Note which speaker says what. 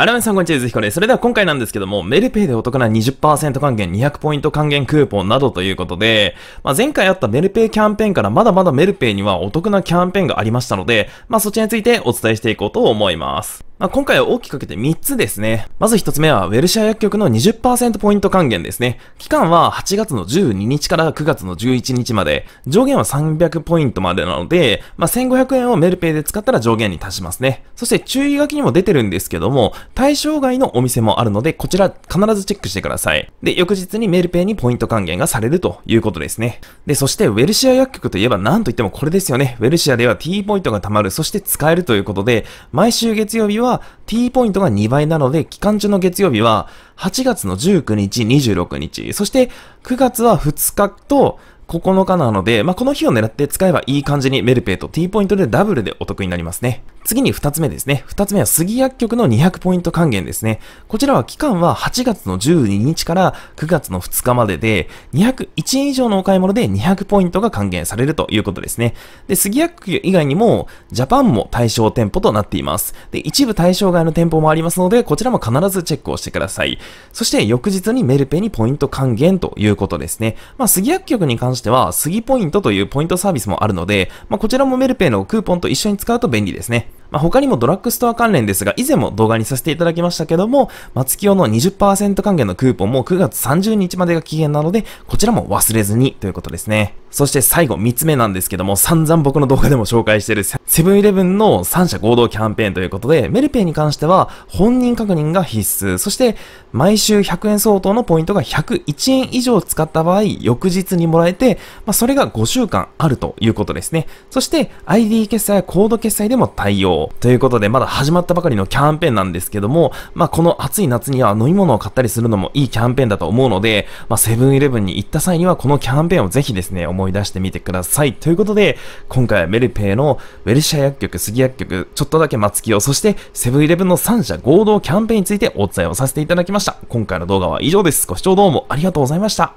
Speaker 1: あらみメさんこんにちは、ゆずひこです。それでは今回なんですけども、メルペイでお得な20%還元、200ポイント還元クーポンなどということで、まあ、前回あったメルペイキャンペーンからまだまだメルペイにはお得なキャンペーンがありましたので、まあ、そちらについてお伝えしていこうと思います。まあ、今回は大きく分けて3つですね。まず1つ目は、ウェルシア薬局の20%ポイント還元ですね。期間は8月の12日から9月の11日まで、上限は300ポイントまでなので、まあ、1500円をメルペイで使ったら上限に達しますね。そして注意書きにも出てるんですけども、対象外のお店もあるので、こちら必ずチェックしてください。で、翌日にメルペイにポイント還元がされるということですね。で、そしてウェルシア薬局といえば何といってもこれですよね。ウェルシアでは T ポイントが貯まる、そして使えるということで、毎週月曜日はは T ポイントが2倍なので、期間中の月曜日は8月の19日、26日、そして9月は2日と9日なので、まあ、この日を狙って使えばいい感じにメルペイと T ポイントでダブルでお得になりますね。次に2つ目ですね。2つ目は杉薬局の200ポイント還元ですね。こちらは期間は8月の12日から9月の2日までで、201円以上のお買い物で200ポイントが還元されるということですね。で、杉薬局以外にも、ジャパンも対象店舗となっています。で、一部対象外の店舗もありますので、こちらも必ずチェックをしてください。そして、翌日にメルペイにポイント還元ということですね。まあ、杉薬局に関してとしては、杉ポイントというポイントサービスもあるので、まあ、こちらもメルペイのクーポンと一緒に使うと便利ですね。まあ、他にもドラッグストア関連ですが、以前も動画にさせていただきましたけども、松清の20%還元のクーポンも9月30日までが期限なので、こちらも忘れずにということですね。そして最後、3つ目なんですけども、散々僕の動画でも紹介しているセブンイレブンの3社合同キャンペーンということで、メルペイに関しては本人確認が必須。そして、毎週100円相当のポイントが101円以上使った場合、翌日にもらえて、まあ、それが5週間あるということですね。そして、ID 決済やコード決済でも対応。ということで、まだ始まったばかりのキャンペーンなんですけども、まあ、この暑い夏には飲み物を買ったりするのもいいキャンペーンだと思うので、まあ、セブンイレブンに行った際にはこのキャンペーンをぜひですね、思い出してみてください。ということで、今回はメルペイのウェルシア薬局、杉薬局、ちょっとだけ松木を、そしてセブンイレブンの3社合同キャンペーンについてお伝えをさせていただきました。今回の動画は以上です。ご視聴どうもありがとうございました。